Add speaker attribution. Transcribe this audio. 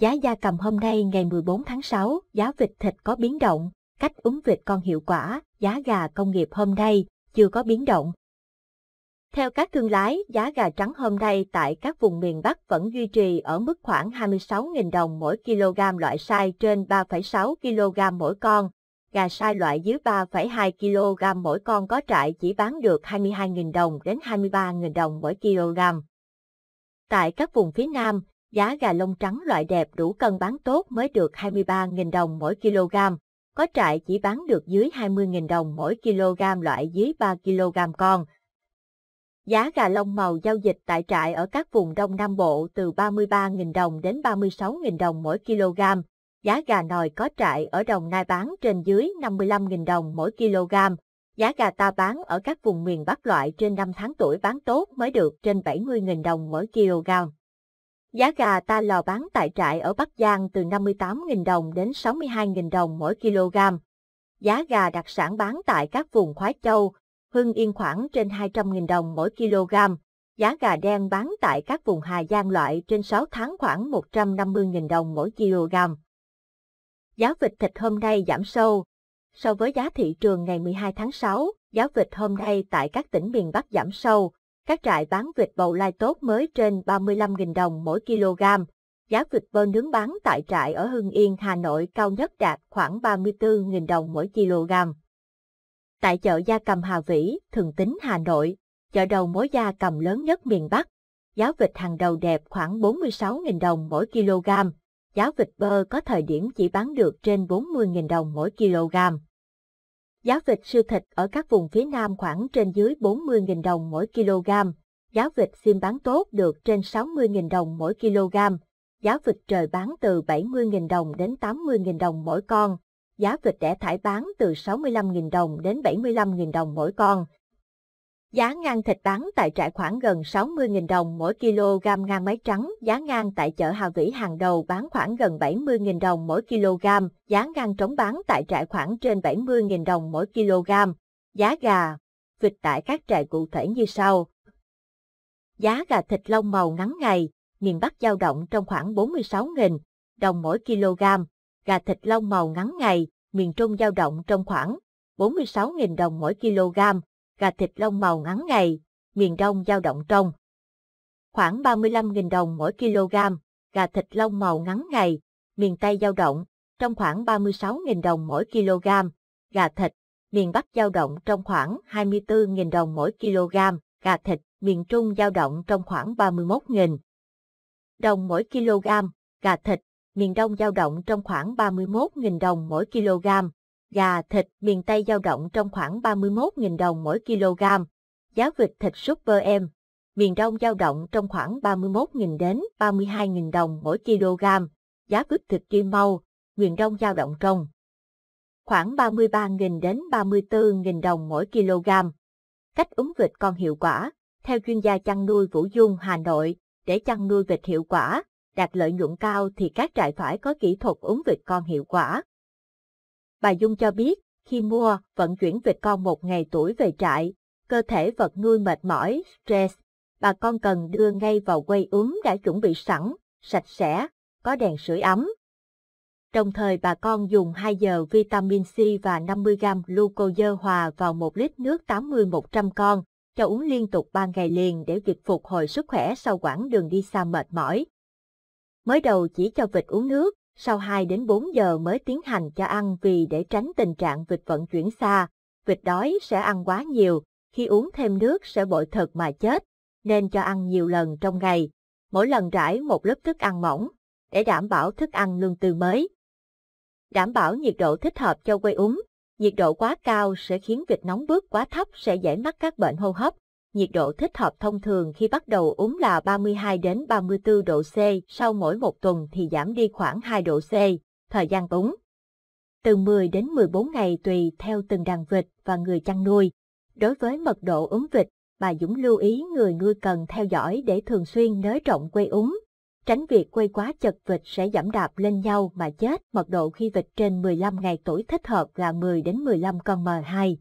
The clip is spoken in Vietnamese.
Speaker 1: Giá gia cầm hôm nay ngày 14 tháng 6, giá vịt thịt có biến động, cách uống vịt còn hiệu quả, giá gà công nghiệp hôm nay chưa có biến động. Theo các thương lái, giá gà trắng hôm nay tại các vùng miền Bắc vẫn duy trì ở mức khoảng 26.000 đồng mỗi kg loại sai trên 3,6 kg mỗi con. Gà sai loại dưới 3,2 kg mỗi con có trại chỉ bán được 22.000 đồng đến 23.000 đồng mỗi kg. Tại các vùng phía Nam, giá gà lông trắng loại đẹp đủ cân bán tốt mới được 23.000 đồng mỗi kg, có trại chỉ bán được dưới 20.000 đồng mỗi kg loại dưới 3 kg con. Giá gà lông màu giao dịch tại trại ở các vùng Đông Nam Bộ từ 33.000 đồng đến 36.000 đồng mỗi kg. Giá gà nòi có trại ở Đồng Nai bán trên dưới 55.000 đồng mỗi kg. Giá gà ta bán ở các vùng miền Bắc loại trên 5 tháng tuổi bán tốt mới được trên 70.000 đồng mỗi kg. Giá gà ta lò bán tại trại ở Bắc Giang từ 58.000 đồng đến 62.000 đồng mỗi kg. Giá gà đặc sản bán tại các vùng Khoái Châu, Hưng Yên khoảng trên 200.000 đồng mỗi kg. Giá gà đen bán tại các vùng Hà Giang loại trên 6 tháng khoảng 150.000 đồng mỗi kg. Giá vịt thịt hôm nay giảm sâu. So với giá thị trường ngày 12 tháng 6, giá vịt hôm nay tại các tỉnh miền Bắc giảm sâu, các trại bán vịt bầu lai tốt mới trên 35.000 đồng mỗi kg. Giá vịt bơ nướng bán tại trại ở Hưng Yên, Hà Nội cao nhất đạt khoảng 34.000 đồng mỗi kg. Tại chợ Gia Cầm Hà Vĩ, Thường Tín, Hà Nội, chợ đầu mối gia cầm lớn nhất miền Bắc, giá vịt hàng đầu đẹp khoảng 46.000 đồng mỗi kg, giá vịt bơ có thời điểm chỉ bán được trên 40.000 đồng mỗi kg. Giá vịt siêu thịt ở các vùng phía Nam khoảng trên dưới 40.000 đồng mỗi kg, giá vịt sim bán tốt được trên 60.000 đồng mỗi kg, giá vịt trời bán từ 70.000 đồng đến 80.000 đồng mỗi con, giá vịt đẻ thải bán từ 65.000 đồng đến 75.000 đồng mỗi con. Giá ngang thịt bán tại trại khoảng gần 60.000 đồng mỗi kg ngang máy trắng, giá ngang tại chợ Hà Vĩ hàng đầu bán khoảng gần 70.000 đồng mỗi kg, giá ngang trống bán tại trại khoảng trên 70.000 đồng mỗi kg. Giá gà, vịt tại các trại cụ thể như sau. Giá gà thịt lông màu ngắn ngày, miền Bắc dao động trong khoảng 46.000 đồng mỗi kg, gà thịt lông màu ngắn ngày, miền Trung dao động trong khoảng 46.000 đồng mỗi kg gà thịt lông màu ngắn ngày, miền Đông dao động trong. Khoảng 35.000 đồng mỗi kg, gà thịt lông màu ngắn ngày, miền Tây dao động, trong khoảng 36.000 đồng mỗi kg, gà thịt, miền Bắc dao động trong khoảng 24.000 đồng mỗi kg, gà thịt, miền Trung dao động trong khoảng 31.000 đồng mỗi kg, gà thịt, miền Đông dao động trong khoảng 31.000 đồng mỗi kg, gà thịt miền Tây dao động trong khoảng 31.000 đồng mỗi kg, giá vịt thịt Super em miền Đông dao động trong khoảng 31.000 đến 32.000 đồng mỗi kg, giá vịt thịt kim mau, miền Đông dao động trong khoảng 33.000 đến 34.000 đồng mỗi kg. Cách uống vịt còn hiệu quả, theo chuyên gia chăn nuôi Vũ Dung Hà Nội, để chăn nuôi vịt hiệu quả, đạt lợi nhuận cao thì các trại phải có kỹ thuật uống vịt còn hiệu quả. Bà Dung cho biết, khi mua, vận chuyển vịt con một ngày tuổi về trại, cơ thể vật nuôi mệt mỏi, stress. Bà con cần đưa ngay vào quay úm đã chuẩn bị sẵn, sạch sẽ, có đèn sưởi ấm. Đồng thời bà con dùng 2 giờ vitamin C và 50g glucose hòa vào 1 lít nước 80-100 con, cho uống liên tục 3 ngày liền để vịt phục hồi sức khỏe sau quãng đường đi xa mệt mỏi. Mới đầu chỉ cho vịt uống nước, sau 2 đến 4 giờ mới tiến hành cho ăn vì để tránh tình trạng vịt vận chuyển xa, vịt đói sẽ ăn quá nhiều, khi uống thêm nước sẽ bội thực mà chết, nên cho ăn nhiều lần trong ngày, mỗi lần rải một lớp thức ăn mỏng, để đảm bảo thức ăn luôn tươi mới. Đảm bảo nhiệt độ thích hợp cho quay uống nhiệt độ quá cao sẽ khiến vịt nóng bước quá thấp sẽ dễ mắc các bệnh hô hấp, nhiệt độ thích hợp thông thường khi bắt đầu uống là 32 đến 34 độ C, sau mỗi một tuần thì giảm đi khoảng 2 độ C, thời gian uống. Từ 10 đến 14 ngày tùy theo từng đàn vịt và người chăn nuôi. Đối với mật độ uống vịt, bà Dũng lưu ý người nuôi cần theo dõi để thường xuyên nới rộng quay uống. Tránh việc quay quá chật vịt sẽ giảm đạp lên nhau mà chết. Mật độ khi vịt trên 15 ngày tuổi thích hợp là 10 đến 15 con M2.